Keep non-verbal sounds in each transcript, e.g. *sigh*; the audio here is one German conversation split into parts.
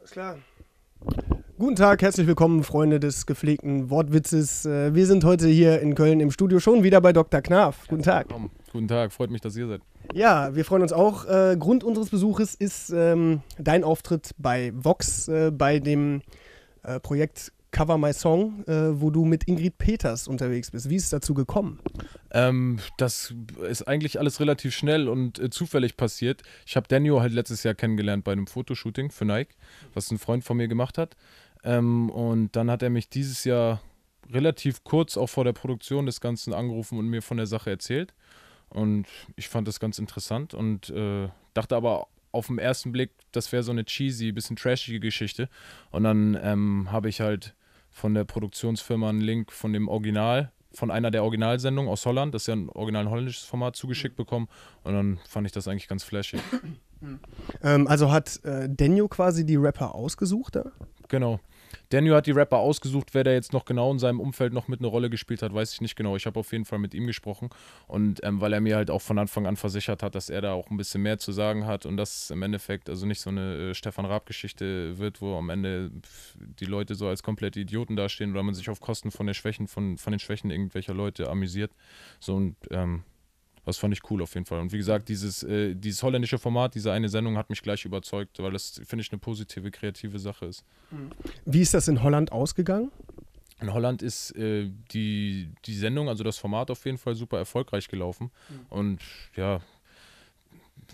Alles klar. Guten Tag, herzlich willkommen, Freunde des gepflegten Wortwitzes. Äh, wir sind heute hier in Köln im Studio schon wieder bei Dr. Knaf. Guten Tag. Guten Tag, freut mich, dass ihr seid. Ja, wir freuen uns auch. Äh, Grund unseres Besuches ist ähm, dein Auftritt bei Vox, äh, bei dem äh, Projekt Cover My Song, äh, wo du mit Ingrid Peters unterwegs bist. Wie ist es dazu gekommen? Ähm, das ist eigentlich alles relativ schnell und äh, zufällig passiert. Ich habe Daniel halt letztes Jahr kennengelernt bei einem Fotoshooting für Nike, was ein Freund von mir gemacht hat. Ähm, und dann hat er mich dieses Jahr relativ kurz auch vor der Produktion des Ganzen angerufen und mir von der Sache erzählt. Und ich fand das ganz interessant und äh, dachte aber auf den ersten Blick, das wäre so eine cheesy, bisschen trashige Geschichte. Und dann ähm, habe ich halt von der Produktionsfirma einen Link von dem Original, von einer der Originalsendungen aus Holland, das ist ja ein original holländisches Format, zugeschickt mhm. bekommen und dann fand ich das eigentlich ganz flashy. Mhm. Ähm, also hat äh, Denjo quasi die Rapper ausgesucht da? Genau. Daniel hat die Rapper ausgesucht, wer da jetzt noch genau in seinem Umfeld noch mit einer Rolle gespielt hat, weiß ich nicht genau. Ich habe auf jeden Fall mit ihm gesprochen und ähm, weil er mir halt auch von Anfang an versichert hat, dass er da auch ein bisschen mehr zu sagen hat und dass im Endeffekt also nicht so eine äh, Stefan Raab-Geschichte wird, wo am Ende die Leute so als komplette Idioten dastehen oder man sich auf Kosten von, der Schwächen, von, von den Schwächen irgendwelcher Leute amüsiert. So und ähm, das fand ich cool auf jeden Fall. Und wie gesagt, dieses, äh, dieses holländische Format, diese eine Sendung hat mich gleich überzeugt, weil das, finde ich, eine positive, kreative Sache ist. Wie ist das in Holland ausgegangen? In Holland ist äh, die, die Sendung, also das Format auf jeden Fall super erfolgreich gelaufen. Mhm. Und ja,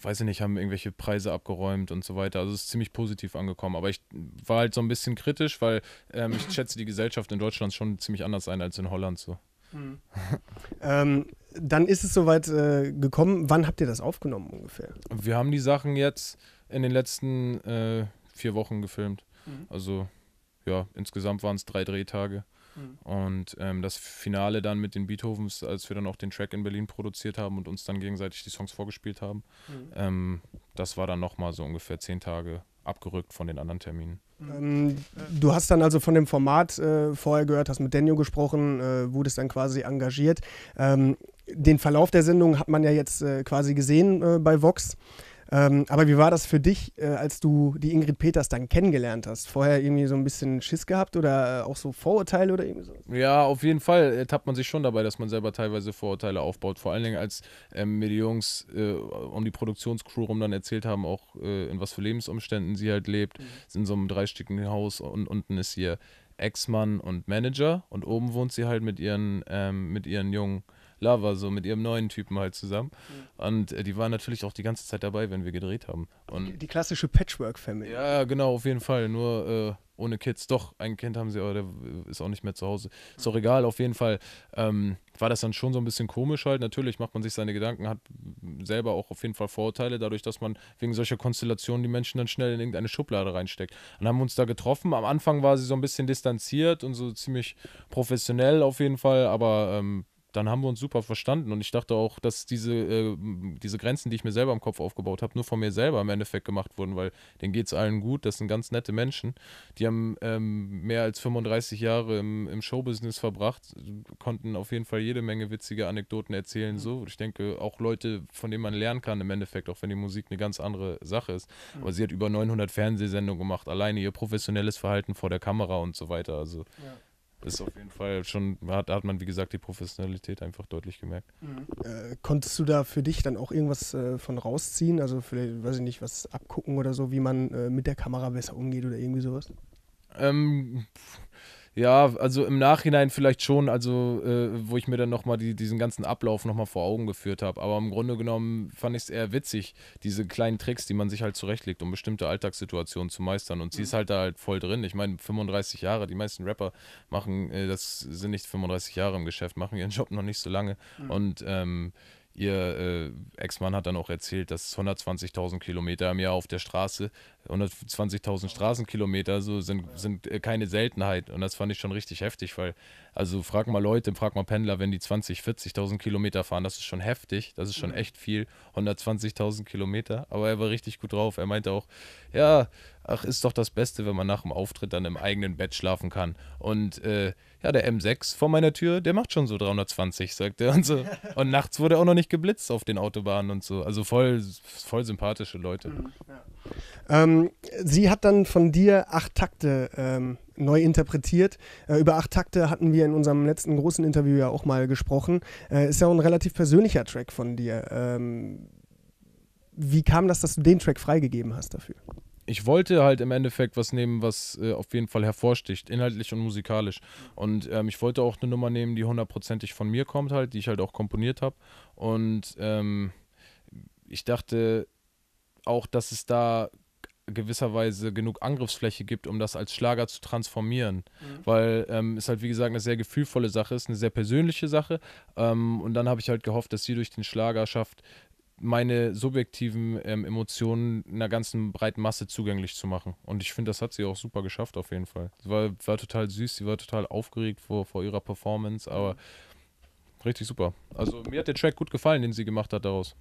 weiß ich nicht, haben irgendwelche Preise abgeräumt und so weiter. Also es ist ziemlich positiv angekommen. Aber ich war halt so ein bisschen kritisch, weil ähm, ich schätze die Gesellschaft in Deutschland schon ziemlich anders ein als in Holland so. *laughs* ähm, dann ist es soweit äh, gekommen. Wann habt ihr das aufgenommen ungefähr? Wir haben die Sachen jetzt in den letzten äh, vier Wochen gefilmt. Mhm. Also ja, insgesamt waren es drei Drehtage. Mhm. Und ähm, das Finale dann mit den Beethovens, als wir dann auch den Track in Berlin produziert haben und uns dann gegenseitig die Songs vorgespielt haben, mhm. ähm, das war dann nochmal so ungefähr zehn Tage abgerückt von den anderen Terminen. Mhm. Ähm, Du hast dann also von dem Format äh, vorher gehört, hast mit Daniel gesprochen, äh, wurdest dann quasi engagiert. Ähm, den Verlauf der Sendung hat man ja jetzt äh, quasi gesehen äh, bei Vox. Ähm, aber wie war das für dich, äh, als du die Ingrid Peters dann kennengelernt hast? Vorher irgendwie so ein bisschen Schiss gehabt oder äh, auch so Vorurteile oder irgendwie so? Ja, auf jeden Fall ertappt äh, man sich schon dabei, dass man selber teilweise Vorurteile aufbaut. Vor allen Dingen, als ähm, mir die Jungs äh, um die Produktionscrew rum dann erzählt haben, auch äh, in was für Lebensumständen sie halt lebt. Mhm. Ist in so einem dreistickigen Haus und unten ist ihr Ex-Mann und Manager und oben wohnt sie halt mit ihren, ähm, mit ihren Jungen. Lava so mit ihrem neuen Typen halt zusammen. Mhm. Und äh, die waren natürlich auch die ganze Zeit dabei, wenn wir gedreht haben. Und die, die klassische Patchwork-Family. Ja, genau, auf jeden Fall. Nur äh, ohne Kids. Doch, ein Kind haben sie, aber der ist auch nicht mehr zu Hause. Ist auch mhm. egal, auf jeden Fall ähm, war das dann schon so ein bisschen komisch halt. Natürlich macht man sich seine Gedanken, hat selber auch auf jeden Fall Vorurteile, dadurch, dass man wegen solcher Konstellationen die Menschen dann schnell in irgendeine Schublade reinsteckt. Dann haben wir uns da getroffen. Am Anfang war sie so ein bisschen distanziert und so ziemlich professionell auf jeden Fall, aber ähm, dann haben wir uns super verstanden. Und ich dachte auch, dass diese, äh, diese Grenzen, die ich mir selber im Kopf aufgebaut habe, nur von mir selber im Endeffekt gemacht wurden, weil denen geht es allen gut. Das sind ganz nette Menschen. Die haben ähm, mehr als 35 Jahre im, im Showbusiness verbracht, konnten auf jeden Fall jede Menge witzige Anekdoten erzählen. Mhm. So, ich denke, auch Leute, von denen man lernen kann im Endeffekt, auch wenn die Musik eine ganz andere Sache ist. Mhm. Aber sie hat über 900 Fernsehsendungen gemacht, alleine ihr professionelles Verhalten vor der Kamera und so weiter. Also. Ja ist auf jeden Fall schon, hat, hat man wie gesagt die Professionalität einfach deutlich gemerkt. Mhm. Äh, konntest du da für dich dann auch irgendwas äh, von rausziehen? Also vielleicht, weiß ich nicht, was abgucken oder so, wie man äh, mit der Kamera besser umgeht oder irgendwie sowas? Ähm, ja, also im Nachhinein vielleicht schon, also äh, wo ich mir dann nochmal die, diesen ganzen Ablauf nochmal vor Augen geführt habe. Aber im Grunde genommen fand ich es eher witzig, diese kleinen Tricks, die man sich halt zurechtlegt, um bestimmte Alltagssituationen zu meistern. Und sie mhm. ist halt da halt voll drin. Ich meine, 35 Jahre, die meisten Rapper machen, äh, das sind nicht 35 Jahre im Geschäft, machen ihren Job noch nicht so lange. Mhm. Und ähm, Ihr äh, Ex-Mann hat dann auch erzählt, dass 120.000 Kilometer im Jahr auf der Straße, 120.000 Straßenkilometer so sind, sind äh, keine Seltenheit. Und das fand ich schon richtig heftig, weil, also frag mal Leute, frag mal Pendler, wenn die 20, 40.000 Kilometer fahren, das ist schon heftig, das ist schon mhm. echt viel, 120.000 Kilometer. Aber er war richtig gut drauf. Er meinte auch, ja, ach, ist doch das Beste, wenn man nach dem Auftritt dann im eigenen Bett schlafen kann. Und äh, ja, der M6 vor meiner Tür, der macht schon so 320, sagt er und so. Und nachts wurde auch noch nicht geblitzt auf den Autobahnen und so. Also voll, voll sympathische Leute. Mhm, ja. ähm, sie hat dann von dir acht Takte ähm, neu interpretiert. Äh, über acht Takte hatten wir in unserem letzten großen Interview ja auch mal gesprochen. Äh, ist ja auch ein relativ persönlicher Track von dir. Ähm, wie kam das, dass du den Track freigegeben hast dafür? ich wollte halt im Endeffekt was nehmen, was äh, auf jeden Fall hervorsticht, inhaltlich und musikalisch. Und ähm, ich wollte auch eine Nummer nehmen, die hundertprozentig von mir kommt, halt, die ich halt auch komponiert habe. Und ähm, ich dachte auch, dass es da gewisserweise genug Angriffsfläche gibt, um das als Schlager zu transformieren. Mhm. Weil ähm, es halt, wie gesagt, eine sehr gefühlvolle Sache ist, eine sehr persönliche Sache. Ähm, und dann habe ich halt gehofft, dass sie durch den Schlager schafft, meine subjektiven ähm, Emotionen einer ganzen breiten Masse zugänglich zu machen. Und ich finde, das hat sie auch super geschafft, auf jeden Fall. Sie war, war total süß, sie war total aufgeregt vor, vor ihrer Performance, aber richtig super. Also mir hat der Track gut gefallen, den sie gemacht hat daraus.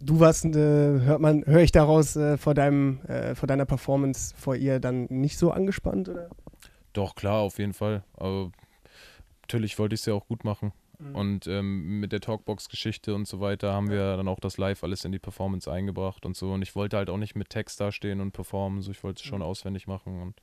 Du warst, äh, hört man, höre ich daraus äh, vor deinem, äh, vor deiner Performance vor ihr dann nicht so angespannt, oder? Doch, klar, auf jeden Fall. Aber natürlich wollte ich es ja auch gut machen. Mhm. Und ähm, mit der Talkbox-Geschichte und so weiter haben wir dann auch das Live alles in die Performance eingebracht und so. Und ich wollte halt auch nicht mit Text dastehen und performen, so ich wollte es schon mhm. auswendig machen. Und,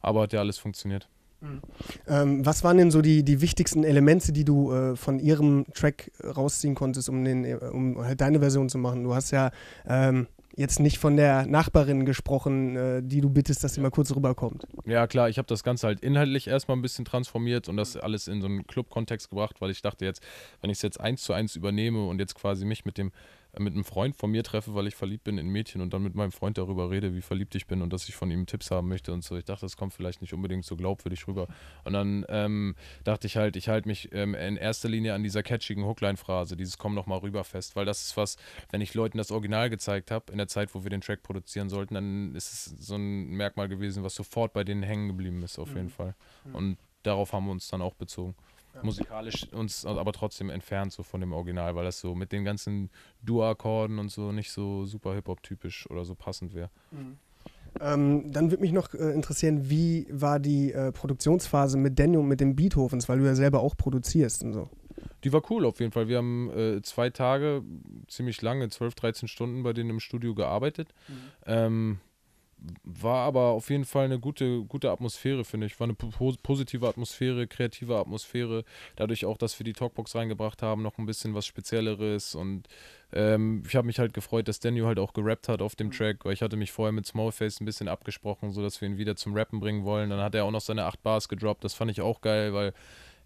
aber hat ja alles funktioniert. Mhm. Ähm, was waren denn so die, die wichtigsten Elemente, die du äh, von ihrem Track rausziehen konntest, um, den, äh, um halt deine Version zu machen? Du hast ja ähm, jetzt nicht von der Nachbarin gesprochen, äh, die du bittest, dass sie mal kurz rüberkommt. Ja, klar, ich habe das Ganze halt inhaltlich erstmal ein bisschen transformiert und das alles in so einen Club-Kontext gebracht, weil ich dachte jetzt, wenn ich es jetzt eins zu eins übernehme und jetzt quasi mich mit dem mit einem Freund von mir treffe, weil ich verliebt bin in Mädchen und dann mit meinem Freund darüber rede, wie verliebt ich bin und dass ich von ihm Tipps haben möchte und so. Ich dachte, das kommt vielleicht nicht unbedingt so glaubwürdig rüber. Und dann ähm, dachte ich halt, ich halte mich ähm, in erster Linie an dieser catchigen Hookline-Phrase, dieses Komm noch mal rüber fest, weil das ist was, wenn ich Leuten das Original gezeigt habe, in der Zeit, wo wir den Track produzieren sollten, dann ist es so ein Merkmal gewesen, was sofort bei denen hängen geblieben ist, auf mhm. jeden mhm. Fall. Und darauf haben wir uns dann auch bezogen musikalisch uns aber trotzdem entfernt so von dem Original, weil das so mit den ganzen dua akkorden und so nicht so super Hip-Hop-typisch oder so passend wäre. Mhm. Ähm, dann würde mich noch äh, interessieren, wie war die äh, Produktionsphase mit Daniel und mit den Beethovens, weil du ja selber auch produzierst und so. Die war cool auf jeden Fall. Wir haben äh, zwei Tage, ziemlich lange, 12, 13 Stunden bei denen im Studio gearbeitet. Mhm. Ähm, war aber auf jeden Fall eine gute, gute Atmosphäre, finde ich. War eine po positive Atmosphäre, kreative Atmosphäre. Dadurch auch, dass wir die Talkbox reingebracht haben, noch ein bisschen was Spezielleres. Und ähm, ich habe mich halt gefreut, dass Daniel halt auch gerappt hat auf dem mhm. Track, weil ich hatte mich vorher mit Smallface ein bisschen abgesprochen, sodass wir ihn wieder zum Rappen bringen wollen. Dann hat er auch noch seine acht Bars gedroppt. Das fand ich auch geil, weil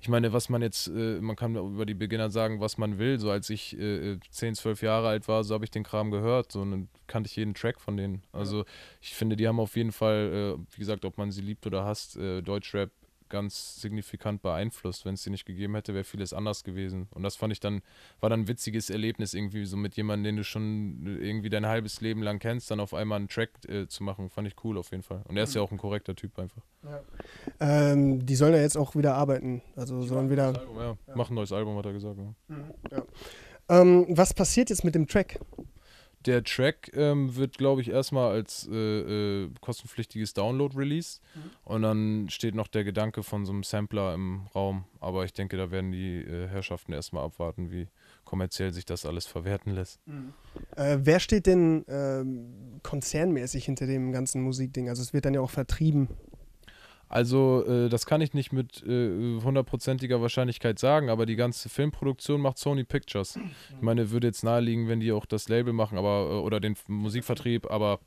ich meine, was man jetzt, äh, man kann über die Beginner sagen, was man will. So als ich äh, 10, äh, 12 Jahre alt war, so habe ich den Kram gehört. So und dann kannte ich jeden Track von denen. Also ja. ich finde, die haben auf jeden Fall, äh, wie gesagt, ob man sie liebt oder hasst, äh, Deutschrap ganz signifikant beeinflusst. Wenn es sie nicht gegeben hätte, wäre vieles anders gewesen. Und das fand ich dann, war dann ein witziges Erlebnis, irgendwie so mit jemandem, den du schon irgendwie dein halbes Leben lang kennst, dann auf einmal einen Track äh, zu machen. Fand ich cool auf jeden Fall. Und er ist ja auch ein korrekter Typ einfach. Ja. Ähm, die sollen ja jetzt auch wieder arbeiten. Also ich sollen wieder. Album, ja. Ja. Machen ein neues Album, hat er gesagt. Ja. Mhm, ähm, was passiert jetzt mit dem Track? der Track ähm, wird, glaube ich, erstmal als äh, äh, kostenpflichtiges Download released. Mhm. Und dann steht noch der Gedanke von so einem Sampler im Raum. Aber ich denke, da werden die äh, Herrschaften erstmal abwarten, wie kommerziell sich das alles verwerten lässt. Mhm. Äh, wer steht denn ähm, konzernmäßig hinter dem ganzen Musikding? Also es wird dann ja auch vertrieben also äh, das kann ich nicht mit äh, hundertprozentiger äh, Wahrscheinlichkeit sagen, aber die ganze Filmproduktion macht Sony Pictures. Ich meine, würde jetzt naheliegen, wenn die auch das Label machen, aber äh, oder den Musikvertrieb, aber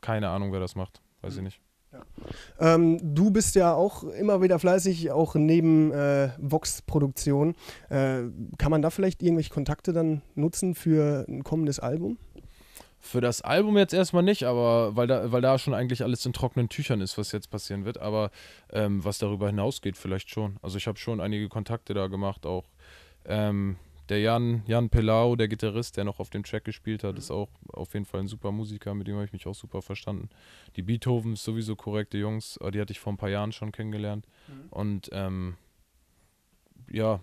keine Ahnung, wer das macht. Weiß mhm. ich nicht. Ja. Ähm, du bist ja auch immer wieder fleißig, auch neben äh, Vox-Produktion. Äh, kann man da vielleicht irgendwelche Kontakte dann nutzen für ein kommendes Album? Für das Album jetzt erstmal nicht, aber weil da, weil da schon eigentlich alles in trockenen Tüchern ist, was jetzt passieren wird. Aber ähm, was darüber hinausgeht, vielleicht schon. Also ich habe schon einige Kontakte da gemacht, auch ähm, der Jan, Jan Pelau, der Gitarrist, der noch auf dem Track gespielt hat, mhm. ist auch auf jeden Fall ein super Musiker, mit dem habe ich mich auch super verstanden. Die Beethovens, sowieso korrekte Jungs, äh, die hatte ich vor ein paar Jahren schon kennengelernt. Mhm. Und ähm, ja,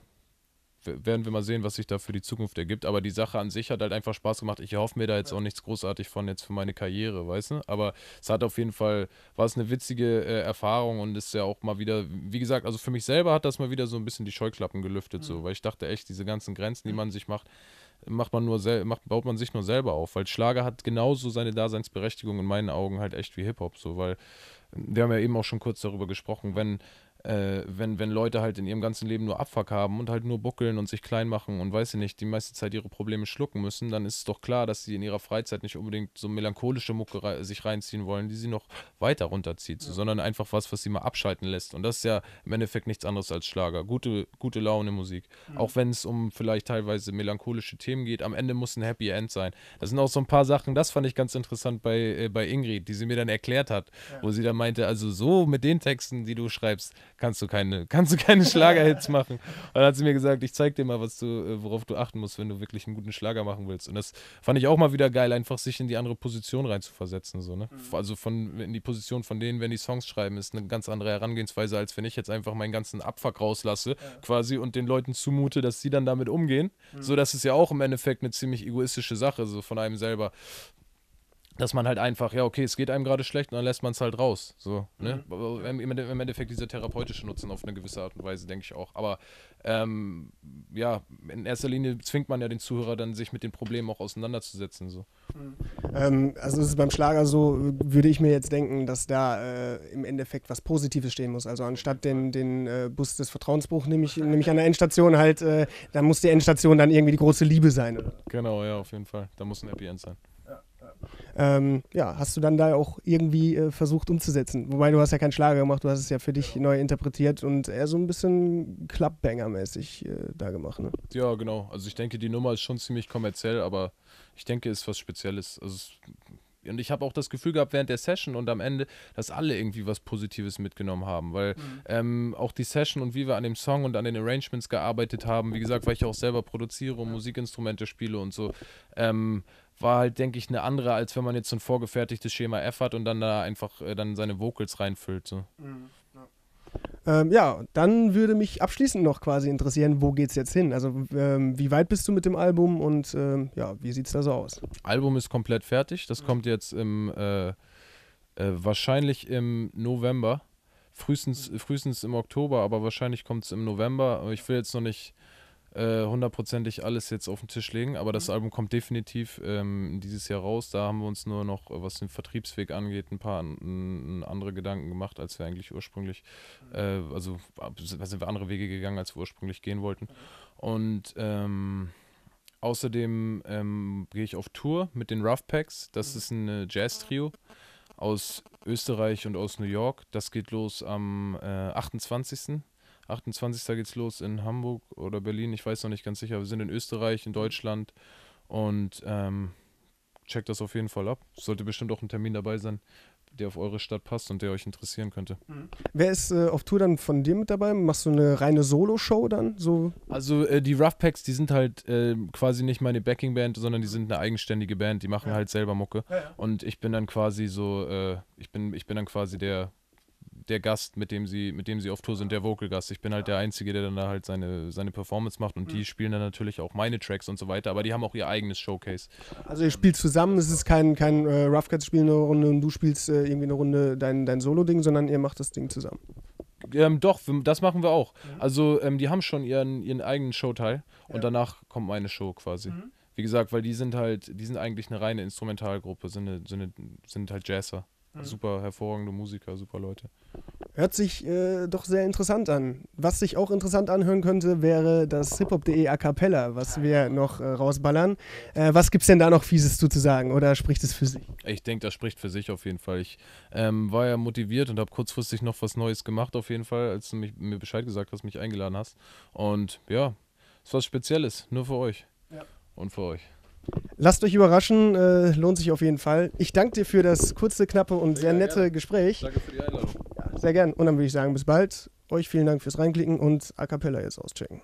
werden wir mal sehen, was sich da für die Zukunft ergibt. Aber die Sache an sich hat halt einfach Spaß gemacht. Ich erhoffe mir da jetzt auch nichts großartig von jetzt für meine Karriere, weißt du? Aber es hat auf jeden Fall, war es eine witzige äh, Erfahrung und ist ja auch mal wieder, wie gesagt, also für mich selber hat das mal wieder so ein bisschen die Scheuklappen gelüftet, mhm. so, weil ich dachte echt, diese ganzen Grenzen, die mhm. man sich macht, macht man nur sel macht, baut man sich nur selber auf, weil Schlager hat genauso seine Daseinsberechtigung in meinen Augen halt echt wie Hip-Hop, so, weil wir haben ja eben auch schon kurz darüber gesprochen, wenn äh, wenn, wenn Leute halt in ihrem ganzen Leben nur Abfuck haben und halt nur buckeln und sich klein machen und weiß ich nicht, die meiste Zeit ihre Probleme schlucken müssen, dann ist es doch klar, dass sie in ihrer Freizeit nicht unbedingt so melancholische Mucke rei sich reinziehen wollen, die sie noch weiter runterzieht, ja. sondern einfach was, was sie mal abschalten lässt. Und das ist ja im Endeffekt nichts anderes als Schlager. Gute, gute Laune Musik. Mhm. Auch wenn es um vielleicht teilweise melancholische Themen geht, am Ende muss ein Happy End sein. Das sind auch so ein paar Sachen, das fand ich ganz interessant bei, äh, bei Ingrid, die sie mir dann erklärt hat, ja. wo sie dann meinte, also so mit den Texten, die du schreibst, kannst du keine, *laughs* kannst du keine Schlagerhits *laughs* machen. Und dann hat sie mir gesagt, ich zeig dir mal, was du, äh, worauf du achten musst, wenn du wirklich einen guten Schlager machen willst. Und das fand ich auch mal wieder geil, einfach sich in die andere Position reinzuversetzen. So, ne? Mhm. Also von in die Position von denen, wenn die Songs schreiben, ist eine ganz andere Herangehensweise, als wenn ich jetzt einfach meinen ganzen Abfuck rauslasse, ja. quasi und den Leuten zumute, dass sie dann damit umgehen. Mhm. So, das ist ja auch im Endeffekt eine ziemlich egoistische Sache, so von einem selber dass man halt einfach, ja, okay, es geht einem gerade schlecht und dann lässt man es halt raus. So, ne? Mhm. Im, Im Endeffekt dieser therapeutische Nutzen auf eine gewisse Art und Weise, denke ich auch. Aber ähm, ja, in erster Linie zwingt man ja den Zuhörer dann, sich mit den Problemen auch auseinanderzusetzen. So. Mhm. Ähm, also ist es beim Schlager so, würde ich mir jetzt denken, dass da äh, im Endeffekt was Positives stehen muss. Also anstatt den, den äh, Bus des Vertrauensbruchs nehme ich, nehm ich an der Endstation halt, äh, dann muss die Endstation dann irgendwie die große Liebe sein. Oder? Genau, ja, auf jeden Fall. Da muss ein Happy End sein ähm, ja, hast du dann da auch irgendwie äh, versucht umzusetzen. Wobei du hast ja keinen Schlager gemacht, du hast es ja für dich ja. neu interpretiert und eher so ein bisschen Clubbanger-mäßig äh, da gemacht. Ne? Ja, genau. Also ich denke, die Nummer ist schon ziemlich kommerziell, aber ich denke, es ist was Spezielles. Also und ich habe auch das Gefühl gehabt während der Session und am Ende, dass alle irgendwie was Positives mitgenommen haben, weil mhm. ähm, auch die Session und wie wir an dem Song und an den Arrangements gearbeitet haben, wie gesagt, weil ich auch selber produziere und Musikinstrumente spiele und so, ähm, war halt, denke ich, eine andere, als wenn man jetzt so ein vorgefertigtes Schema F hat und dann da einfach äh, dann seine Vocals reinfüllt. So. Mhm. Ähm, ja, dann würde mich abschließend noch quasi interessieren, wo geht's jetzt hin? Also ähm, wie weit bist du mit dem Album und ähm, ja, wie sieht's da so aus? Album ist komplett fertig. Das kommt jetzt im äh, äh, wahrscheinlich im November, frühestens, frühestens im Oktober, aber wahrscheinlich kommt es im November. Ich will jetzt noch nicht äh, hundertprozentig alles jetzt auf den Tisch legen, aber das mhm. Album kommt definitiv ähm, dieses Jahr raus. Da haben wir uns nur noch, was den Vertriebsweg angeht, ein paar n, andere Gedanken gemacht, als wir eigentlich ursprünglich, mhm. äh, also sind wir andere Wege gegangen, als wir ursprünglich gehen wollten. Mhm. Und ähm, Außerdem ähm, gehe ich auf Tour mit den Rough Packs. Das mhm. ist ein äh, Jazz-Trio aus Österreich und aus New York. Das geht los am äh, 28. 28. geht's los in Hamburg oder Berlin, ich weiß noch nicht ganz sicher. Wir sind in Österreich, in Deutschland und ähm, checkt das auf jeden Fall ab. Sollte bestimmt auch ein Termin dabei sein, der auf eure Stadt passt und der euch interessieren könnte. Mhm. Wer ist äh, auf Tour dann von dir mit dabei? Machst du eine reine Solo-Show dann? So? Also äh, die Rough Packs, die sind halt äh, quasi nicht meine Backing-Band, sondern die sind eine eigenständige Band, die machen ja. halt selber Mucke. Ja, ja. Und ich bin dann quasi so, äh, ich, bin, ich bin dann quasi der der Gast, mit dem sie, mit dem sie auf Tour sind, der Vocal-Gast. Ich bin halt der Einzige, der dann da halt seine, seine Performance macht und mhm. die spielen dann natürlich auch meine Tracks und so weiter, aber die haben auch ihr eigenes Showcase. Also ihr spielt zusammen, es ist kein, kein äh, Rough Cuts spielen eine Runde und du spielst äh, irgendwie eine Runde dein, dein Solo-Ding, sondern ihr macht das Ding zusammen. Ähm, doch, das machen wir auch. Mhm. Also ähm, die haben schon ihren, ihren eigenen Showteil ja. und danach kommt meine Show quasi. Mhm. Wie gesagt, weil die sind halt, die sind eigentlich eine reine Instrumentalgruppe, sind, eine, sind, eine, sind halt Jazzer. Mhm. Super hervorragende Musiker, super Leute. Hört sich äh, doch sehr interessant an. Was sich auch interessant anhören könnte, wäre das hiphop.de A Cappella, was wir noch äh, rausballern. Äh, was es denn da noch Fieses zu, zu sagen oder spricht es für sich? Ich denke, das spricht für sich auf jeden Fall. Ich ähm, war ja motiviert und habe kurzfristig noch was Neues gemacht, auf jeden Fall, als du mich, mir Bescheid gesagt hast, mich eingeladen hast. Und ja, ist was Spezielles, nur für euch ja. und für euch. Lasst euch überraschen, äh, lohnt sich auf jeden Fall. Ich danke dir für das kurze, knappe und sehr, sehr nette gerne. Gespräch. Danke für die Einladung. Ja, sehr gern. Und dann würde ich sagen, bis bald. Euch vielen Dank fürs Reinklicken und A Cappella jetzt auschecken.